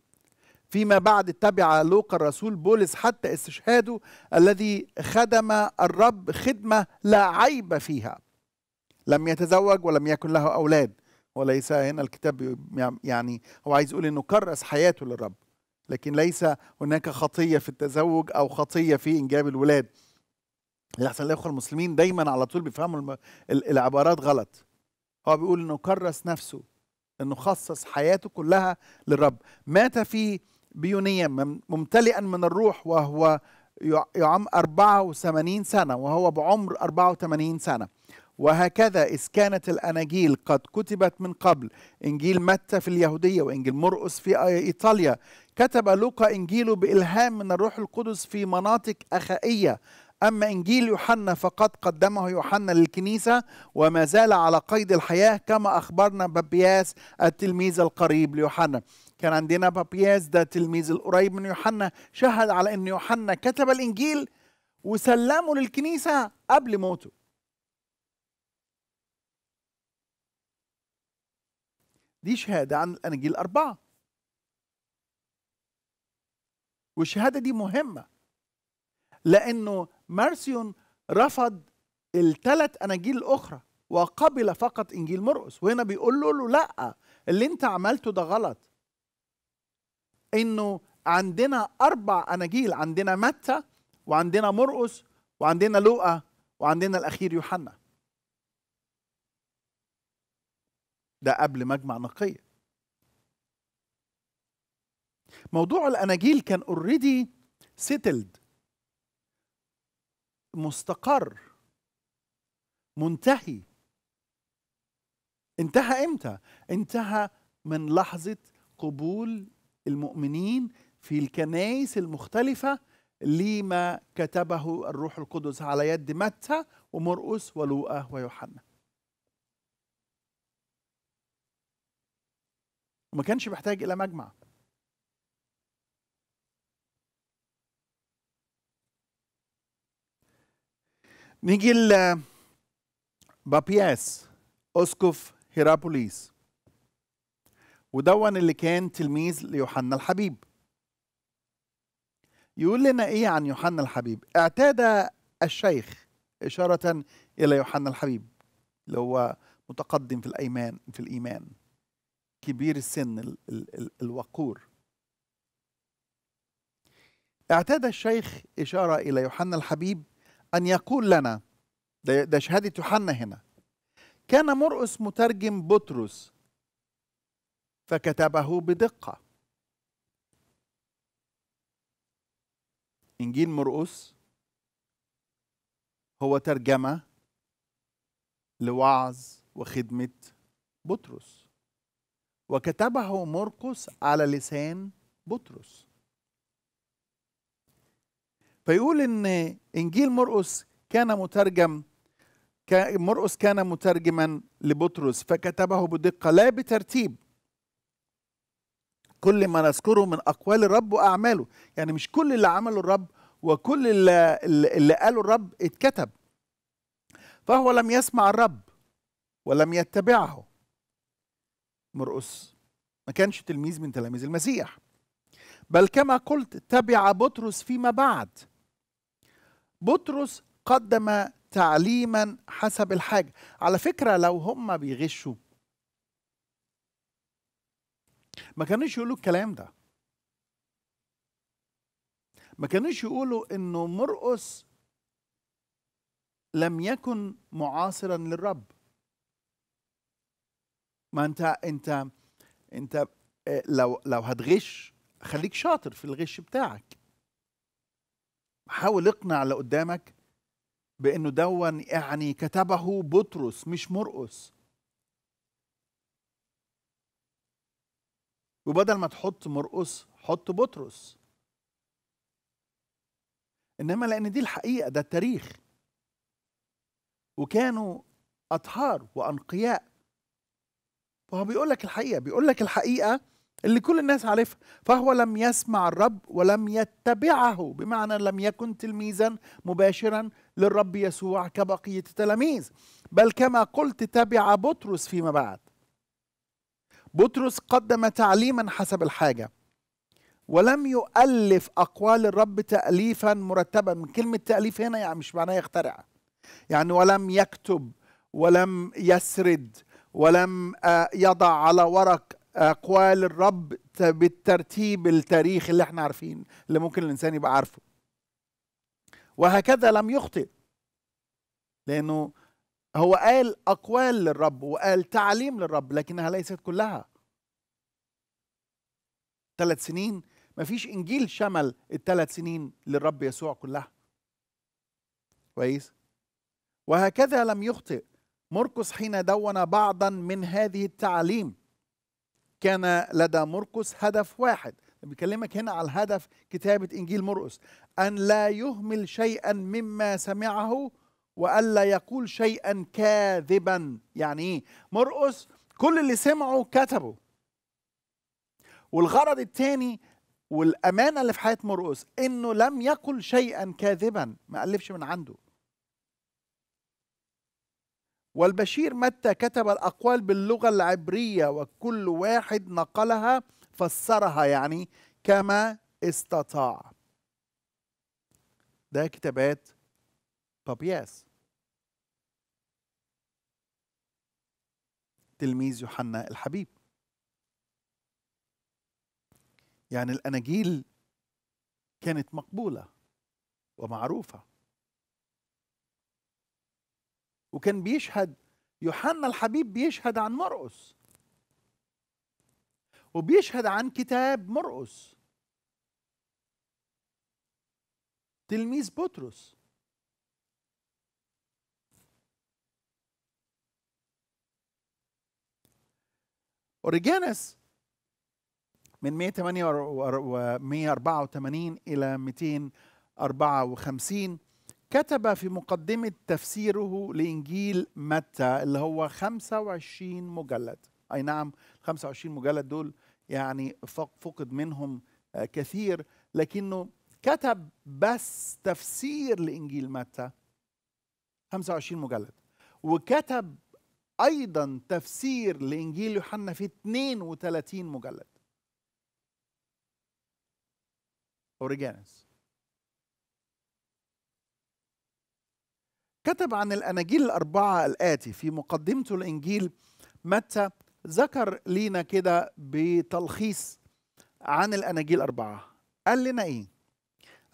فيما بعد اتبع لوقا الرسول بولس حتى استشهاده الذي خدم الرب خدمة لا عيب فيها لم يتزوج ولم يكن له أولاد وليس هنا الكتاب يعني هو عايز يقول أنه كرس حياته للرب لكن ليس هناك خطية في التزوج أو خطية في إنجاب الولاد لأحسن الأخوة المسلمين دايما على طول بيفهموا العبارات غلط هو بيقول أنه كرس نفسه أنه خصص حياته كلها للرب مات في بيونيا ممتلئا من الروح وهو يعم 84 سنة وهو بعمر 84 سنة وهكذا إذ كانت الأناجيل قد كتبت من قبل إنجيل متى في اليهودية وإنجيل مرقس في إيطاليا كتب لوقا إنجيله بإلهام من الروح القدس في مناطق أخائية أما إنجيل يوحنا فقد قدمه يوحنا للكنيسة وما زال على قيد الحياة كما أخبرنا ببياس التلميذ القريب ليوحنا كان عندنا بابياس ده تلميذ القريب من يوحنا شهد على أن يوحنا كتب الإنجيل وسلمه للكنيسة قبل موته دي شهادة عن الأناجيل الأربعة والشهادة دي مهمة لأنه مارسيون رفض الثلاث أناجيل الأخرى وقبل فقط إنجيل مرقس وهنا بيقول له لا اللي أنت عملته ده غلط انه عندنا اربع اناجيل عندنا متى وعندنا مرقس وعندنا لوقا وعندنا الاخير يوحنا ده قبل مجمع نقيه موضوع الاناجيل كان اوريدي سيتلد مستقر منتهي انتهى امتى انتهى من لحظه قبول المؤمنين في الكنائس المختلفة لما كتبه الروح القدس على يد متى ومرقس ولوقا ويوحنا وما كانش محتاج إلى مجمع نيجي لبابياس أسقف هيرابوليس ودون اللي كان تلميذ ليوحنا الحبيب يقول لنا ايه عن يوحنا الحبيب اعتاد الشيخ اشاره الى يوحنا الحبيب اللي هو متقدم في الايمان في الايمان كبير السن ال ال ال الوقور اعتاد الشيخ اشاره الى يوحنا الحبيب ان يقول لنا ده, ده شهاده يوحنا هنا كان مرقس مترجم بطرس فكتبه بدقة إنجيل مرقس هو ترجمة لوعظ وخدمة بطرس وكتبه مرقس على لسان بطرس فيقول ان انجيل مرقس كان مترجم مرقس كان مترجما لبطرس فكتبه بدقه لا بترتيب كل ما نذكره من أقوال الرب وأعماله يعني مش كل اللي عمله الرب وكل اللي, اللي قاله الرب اتكتب فهو لم يسمع الرب ولم يتبعه مرقس ما كانش تلميذ من تلاميذ المسيح بل كما قلت تبع بطرس فيما بعد بطرس قدم تعليما حسب الحاجة على فكرة لو هم بيغشوا ما كانوش يقولوا الكلام ده ما كانوش يقولوا انه مرقس لم يكن معاصرا للرب ما انت انت انت آه، لو لو هتغش خليك شاطر في الغش بتاعك حاول اقنع اللي قدامك بانه دون يعني كتبه بطرس مش مرقس وبدل ما تحط مرقص حط بطرس انما لان دي الحقيقه ده التاريخ وكانوا اطهار وانقياء فهو بيقول لك الحقيقه بيقول لك الحقيقه اللي كل الناس عارفها فهو لم يسمع الرب ولم يتبعه بمعنى لم يكن تلميذا مباشرا للرب يسوع كبقيه التلاميذ بل كما قلت تبع بطرس فيما بعد بطرس قدم تعليما حسب الحاجه ولم يؤلف اقوال الرب تاليفا مرتبا كلمه تاليف هنا يعني مش معناه يخترع يعني ولم يكتب ولم يسرد ولم آه، يضع على ورق اقوال الرب بالترتيب التاريخ اللي احنا عارفين اللي ممكن الانسان يبقى عارفه وهكذا لم يخطئ لانه هو قال أقوال للرب وقال تعليم للرب لكنها ليست كلها ثلاث سنين ما فيش إنجيل شمل الثلاث سنين للرب يسوع كلها كويس وهكذا لم يخطئ مرقس حين دون بعضا من هذه التعاليم كان لدى مرقس هدف واحد بيكلمك هنا على الهدف كتابة إنجيل مرقس أن لا يهمل شيئا مما سمعه والا يقول شيئا كاذبا يعني ايه مرقس كل اللي سمعه كتبه والغرض الثاني والامانه اللي في حياه مرقس انه لم يقل شيئا كاذبا ما الفش من عنده والبشير متى كتب الاقوال باللغه العبريه وكل واحد نقلها فسرها يعني كما استطاع ده كتابات طب ياس تلميذ يوحنا الحبيب يعني الاناجيل كانت مقبوله ومعروفه وكان بيشهد يوحنا الحبيب بيشهد عن مرقس وبيشهد عن كتاب مرقس تلميذ بطرس اوريجانس من 184 الى 254 كتب في مقدمة تفسيره لإنجيل متى اللي هو 25 مجلد أي نعم 25 مجلد دول يعني فقد منهم آه، كثير لكنه كتب بس تفسير لإنجيل متى 25 مجلد وكتب ايضا تفسير لانجيل يوحنا في 32 مجلد اوريجانس كتب عن الاناجيل الاربعه الاتي في مقدمته الانجيل متى ذكر لينا كده بتلخيص عن الاناجيل الاربعه قال لنا ايه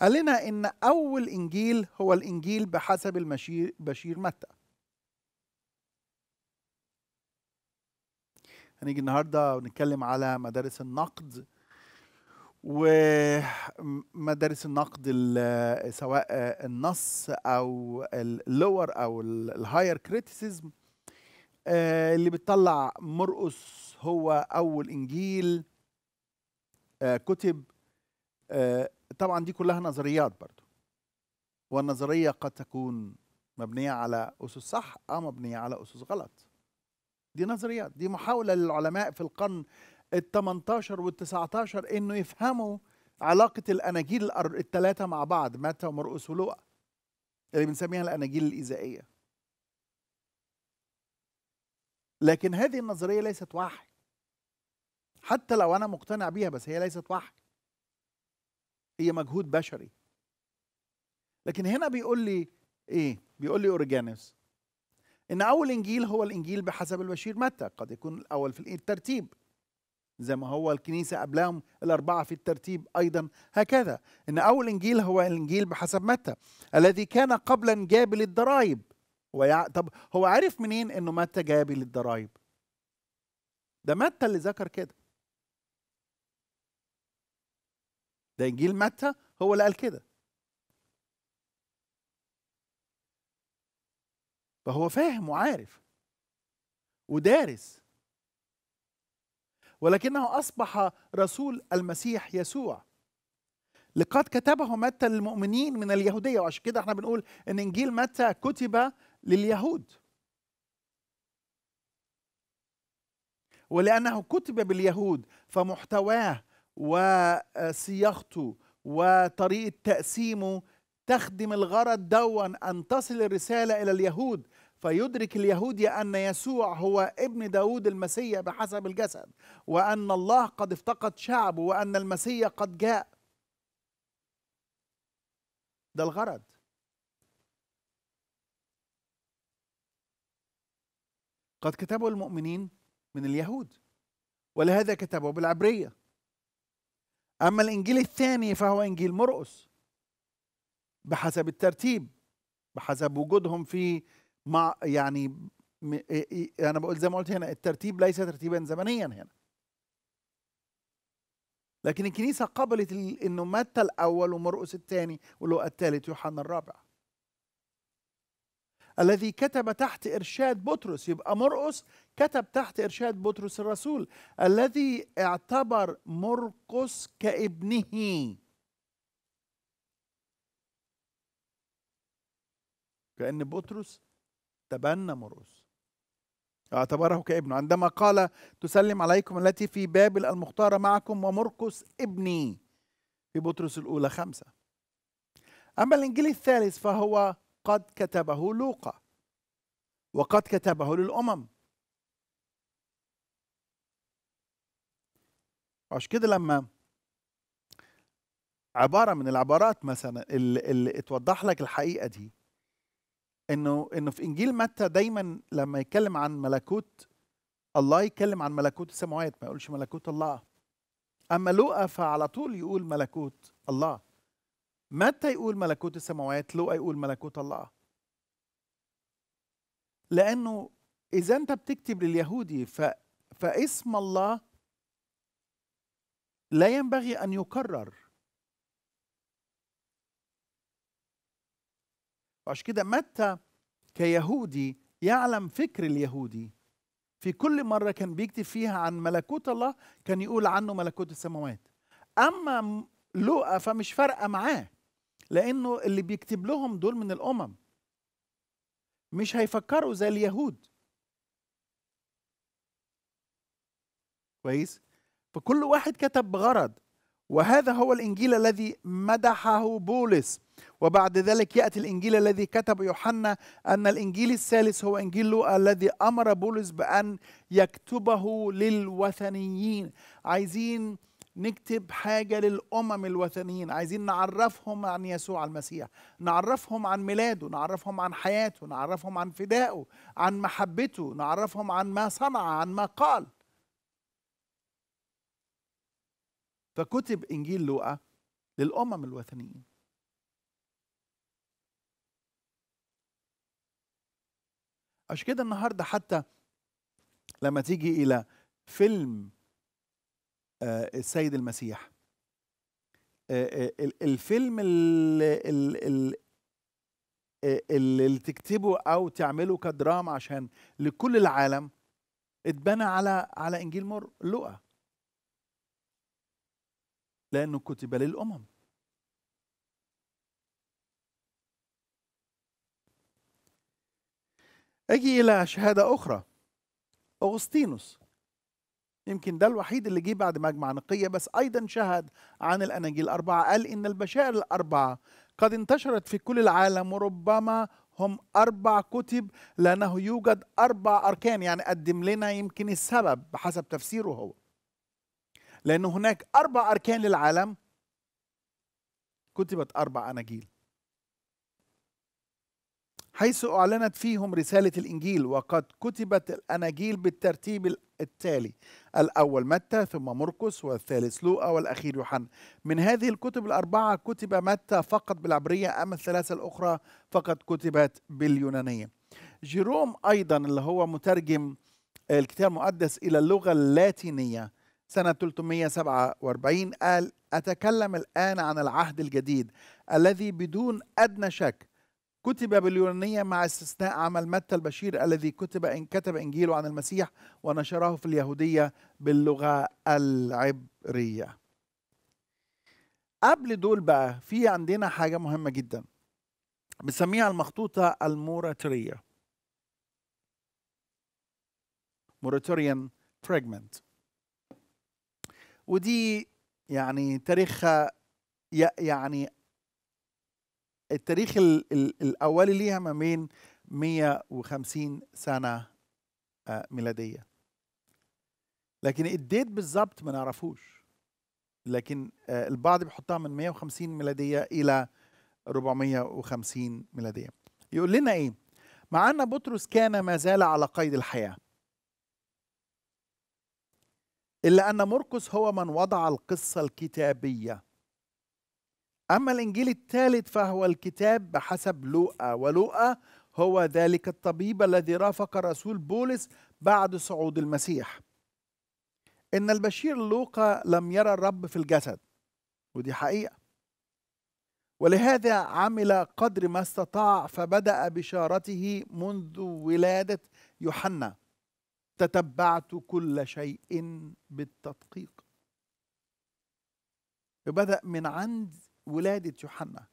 قال لنا ان اول انجيل هو الانجيل بحسب المشير بشير متى هنيجي النهارده ونتكلم على مدارس النقد ومدارس النقد سواء النص او اللور او الهاير آه، كريتيسيزم اللي بتطلع مرقس هو اول انجيل آه، كتب آه، طبعا دي كلها نظريات برضو والنظريه قد تكون مبنيه على اسس صح او مبنيه على اسس غلط دي نظريات دي محاولة للعلماء في القرن ال 18 وال 19 انه يفهموا علاقة الأناجيل الثلاثة مع بعض متى ومرقس ولوقا اللي بنسميها الأناجيل الإيذائية لكن هذه النظرية ليست وحي حتى لو أنا مقتنع بيها بس هي ليست وحي هي مجهود بشري لكن هنا بيقول لي إيه بيقول لي أوريجانوس ان اول انجيل هو الانجيل بحسب البشير متى قد يكون الاول في الترتيب زي ما هو الكنيسة قبلهم الأربعة في الترتيب أيضا هكذا إن أول إنجيل هو الإنجيل بحسب متى الذي كان قبلا جابل الضرائب ويع... طب هو عارف منين إنه متى جابل الضرائب ده متى اللي ذكر كده ده إنجيل متى هو اللي قال كده فهو فاهم وعارف ودارس ولكنه اصبح رسول المسيح يسوع لقد كتبه متى للمؤمنين من اليهوديه وعشان كده احنا بنقول ان انجيل متى كتب لليهود ولانه كتب باليهود فمحتواه وصياغته وطريقه تقسيمه تخدم الغرض دوا ان تصل الرساله الى اليهود فيدرك اليهودي أن يسوع هو ابن داود المسيا بحسب الجسد وأن الله قد افتقد شعبه وأن المسيا قد جاء ده الغرض قد كتبه المؤمنين من اليهود ولهذا كتبه بالعبرية أما الإنجيل الثاني فهو إنجيل مرقس بحسب الترتيب بحسب وجودهم في مع يعني انا بقول زي ما قلت هنا الترتيب ليس ترتيبا زمنيا هنا لكن الكنيسة قبلت انه متى الاول ومرقس الثاني ولو الثالث يوحنا الرابع الذي كتب تحت ارشاد بطرس يبقى مرقس كتب تحت ارشاد بطرس الرسول الذي اعتبر مرقس كابنه كأن بطرس تبنى مرقس اعتبره كابنه عندما قال تسلم عليكم التي في بابل المختارة معكم ومرقس ابني في بطرس الأولى خمسة أما الإنجيل الثالث فهو قد كتبه لوقا وقد كتبه للأمم عشان كده لما عبارة من العبارات مثلا اللي, اللي اتوضح لك الحقيقة دي انه انه في انجيل متى دايما لما يتكلم عن ملكوت الله يتكلم عن ملكوت السماوات ما يقولش ملكوت الله اما لوقا فعلى طول يقول ملكوت الله متى يقول ملكوت السماوات لوقا يقول ملكوت الله لانه اذا انت بتكتب لليهودي ف... فاسم الله لا ينبغي ان يكرر وعشان كده متى كيهودي يعلم فكر اليهودي في كل مرة كان بيكتب فيها عن ملكوت الله كان يقول عنه ملكوت السماوات أما لوقا فمش فارقة معاه لأنه اللي بيكتب لهم دول من الأمم مش هيفكروا زي اليهود كويس فكل واحد كتب بغرض وهذا هو الانجيل الذي مدحه بولس وبعد ذلك ياتي الانجيل الذي كتب يوحنا ان الانجيل الثالث هو انجيل الذي امر بولس بان يكتبه للوثنيين عايزين نكتب حاجة للأمم الوثنيين عايزين نعرفهم عن يسوع المسيح نعرفهم عن ميلاده نعرفهم عن حياته نعرفهم عن فدائه عن محبته نعرفهم عن ما صنع عن ما قال فكتب إنجيل لوقا للأمم الوثنيين عشان كده النهاردة حتى لما تيجي إلى فيلم آه، السيد المسيح آه، آه، الفيلم اللي, اللي, اللي تكتبه أو تعمله كدراما عشان لكل العالم اتبنى على على إنجيل مر لوقا لأنه كتب للأمم أجي إلى شهادة أخرى أغسطينوس يمكن ده الوحيد اللي جه بعد مجمع نقية بس أيضا شهد عن الأناجيل الأربعة قال إن البشائر الأربعة قد انتشرت في كل العالم وربما هم أربع كتب لأنه يوجد أربع أركان يعني قدم لنا يمكن السبب بحسب تفسيره هو لأن هناك أربع أركان للعالم كتبت أربع أناجيل حيث أعلنت فيهم رسالة الإنجيل وقد كتبت الأناجيل بالترتيب التالي الأول متى ثم مرقس والثالث لوقا والأخير يوحنا من هذه الكتب الأربعة كتب متى فقط بالعبرية أما الثلاثة الأخرى فقد كتبت باليونانية جيروم أيضا اللي هو مترجم الكتاب المقدس إلى اللغة اللاتينية سنة 347 قال أتكلم الآن عن العهد الجديد الذي بدون أدنى شك كتب باليونانية مع استثناء عمل متى البشير الذي كتب إن كتب إنجيله عن المسيح ونشره في اليهودية باللغة العبرية قبل دول بقى في عندنا حاجة مهمة جدا بنسميها المخطوطة الموراتورية موراتوريان فراجمنت ودي يعني تاريخها يعني التاريخ الاولي ليها ما بين 150 سنه آه، ميلاديه لكن الديت بالظبط ما نعرفوش لكن آه، البعض بيحطها من 150 ميلاديه الى 450 ميلاديه يقول لنا ايه مع ان بطرس كان ما زال على قيد الحياه إلا أن مرقس هو من وضع القصة الكتابية أما الإنجيل الثالث فهو الكتاب بحسب لوقا ولوقا هو ذلك الطبيب الذي رافق رسول بولس بعد صعود المسيح إن البشير لوقا لم يرى الرب في الجسد ودي حقيقة ولهذا عمل قدر ما استطاع فبدأ بشارته منذ ولادة يوحنا تتبعت كل شيء بالتدقيق بدأ من عند ولادة يوحنا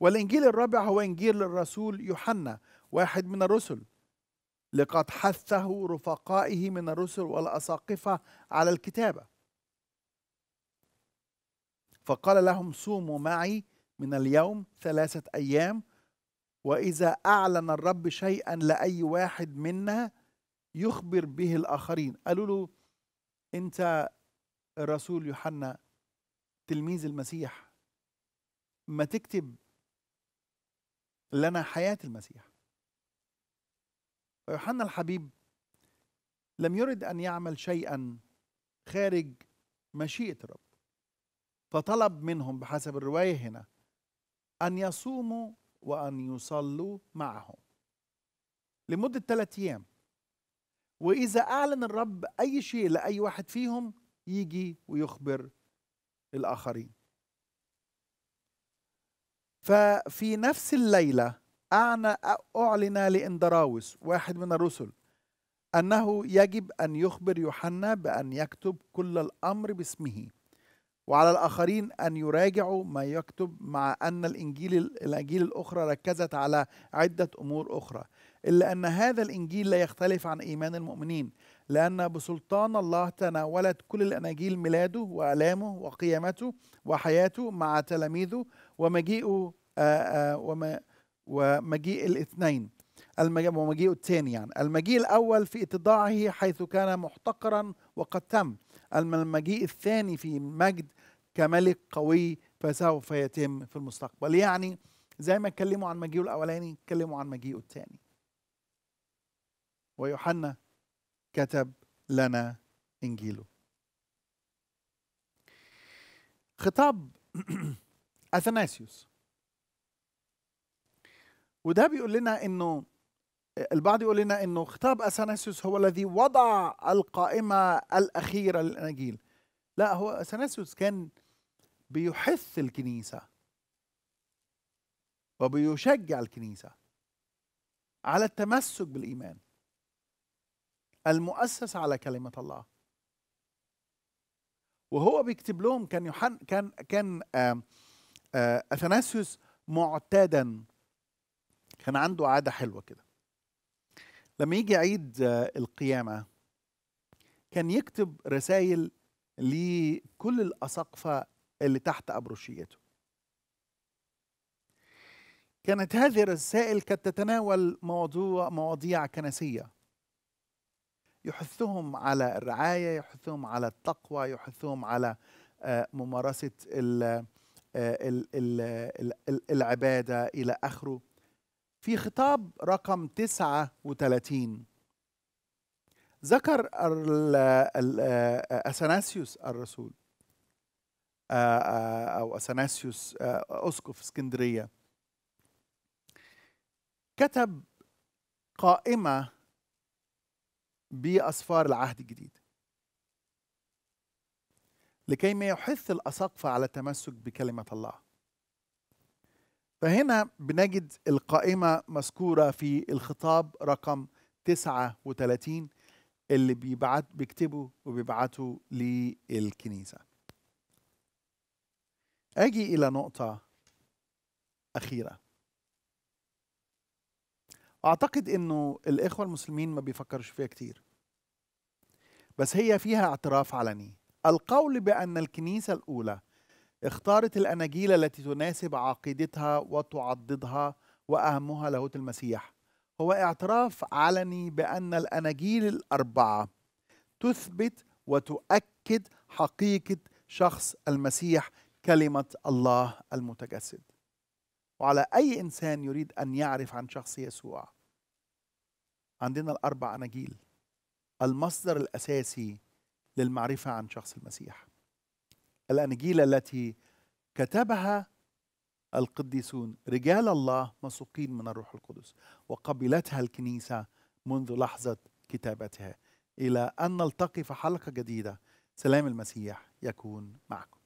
والإنجيل الرابع هو إنجيل الرسول يوحنا واحد من الرسل لقد حثه رفقائه من الرسل والأساقفة على الكتابة فقال لهم صوموا معي من اليوم ثلاثة أيام وإذا أعلن الرب شيئا لأي واحد منا يخبر به الآخرين قالوا له أنت الرسول يوحنا تلميذ المسيح ما تكتب لنا حياة المسيح يوحنا الحبيب لم يرد أن يعمل شيئا خارج مشيئة الرب فطلب منهم بحسب الرواية هنا أن يصوموا وأن يصلوا معهم لمدة ثلاثة أيام واذا اعلن الرب اي شيء لاي واحد فيهم يجي ويخبر الاخرين ففي نفس الليله اعلن لاندراوس واحد من الرسل انه يجب ان يخبر يوحنا بان يكتب كل الامر باسمه وعلى الآخرين أن يراجعوا ما يكتب مع أن الإنجيل الأنجيل الأخرى ركزت على عدة أمور أخرى إلا أن هذا الإنجيل لا يختلف عن إيمان المؤمنين لأن بسلطان الله تناولت كل الأناجيل ميلاده وآلامه وقيامته وحياته مع تلاميذه ومجيئه آه، آه، وما ومجيء الاثنين ومجيء الثاني يعني المجيء الأول في اتضاعه حيث كان محتقرا وقد تم أما المجيء الثاني في مجد كملك قوي فسوف يتم في المستقبل يعني زي ما اتكلموا عن مجيئه الأولاني اتكلموا عن مجيئه الثاني ويوحنا كتب لنا انجيله خطاب اثناسيوس وده بيقول لنا انه البعض يقول لنا انه خطاب اثناسيوس هو الذي وضع القائمه الاخيره للاناجيل لا هو اثناسيوس كان بيحث الكنيسه وبيشجع الكنيسه على التمسك بالايمان المؤسس على كلمة الله وهو بيكتب لهم كان يوحنا كان كان اثناسيوس معتادا كان عنده عاده حلوه كده لما يجي عيد القيامه كان يكتب رسائل لكل الاساقفه اللي تحت ابروشيته كانت هذه الرسائل كانت تتناول موضوع مواضيع كنسيه يحثهم على الرعاية يحثهم على التقوى يحثهم على آه، ممارسة آه، العبادة إلى آخره في خطاب رقم 39 ذكر آه، أثناسيوس الرسول أو أثناسيوس أسقف اسكندرية كتب قائمة بأسفار العهد الجديد لكي ما يحث الأساقفة على التمسك بكلمة الله فهنا بنجد القائمة مذكورة في الخطاب رقم 39 اللي بيبعت بيكتبه وبيبعته للكنيسة أجي إلى نقطة أخيرة أعتقد أنه الإخوة المسلمين ما بيفكرش فيها كتير بس هي فيها اعتراف علني القول بأن الكنيسة الأولى اختارت الأناجيل التي تناسب عقيدتها وتعضدها وأهمها لاهوت المسيح هو اعتراف علني بأن الأناجيل الأربعة تثبت وتؤكد حقيقة شخص المسيح كلمة الله المتجسد وعلى أي إنسان يريد أن يعرف عن شخص يسوع عندنا الأربع أناجيل المصدر الاساسي للمعرفه عن شخص المسيح الانجيل التي كتبها القديسون رجال الله مسوقين من الروح القدس وقبلتها الكنيسه منذ لحظه كتابتها الى ان نلتقي في حلقه جديده سلام المسيح يكون معكم